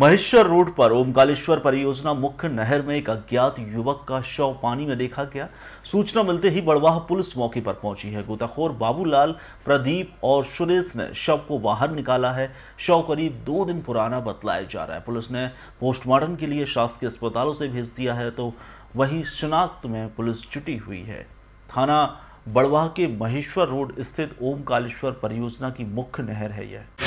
Maheshwar road पर ओमकालेश्वर परियोजना मुख्य नहर में एक अज्ञात युवक का शव पानी में देखा गया सूचना मिलते ही बड़वाह पुलिस मौके पर पहुंची है गोताखोर बाबूलाल प्रदीप और सुरेश ने शव को बाहर निकाला है शव करीब दो दिन पुराना बतलाया जा रहा है पुलिस ने पोस्टमार्टम के लिए शासकीय अस्पतालों से भेज दिया है तो वहीं शिनाख्त में पुलिस जुटी हुई है थाना बड़वाह के महेश्वर रोड स्थित ओम कालेश्वर परियोजना की मुख्य नहर है यह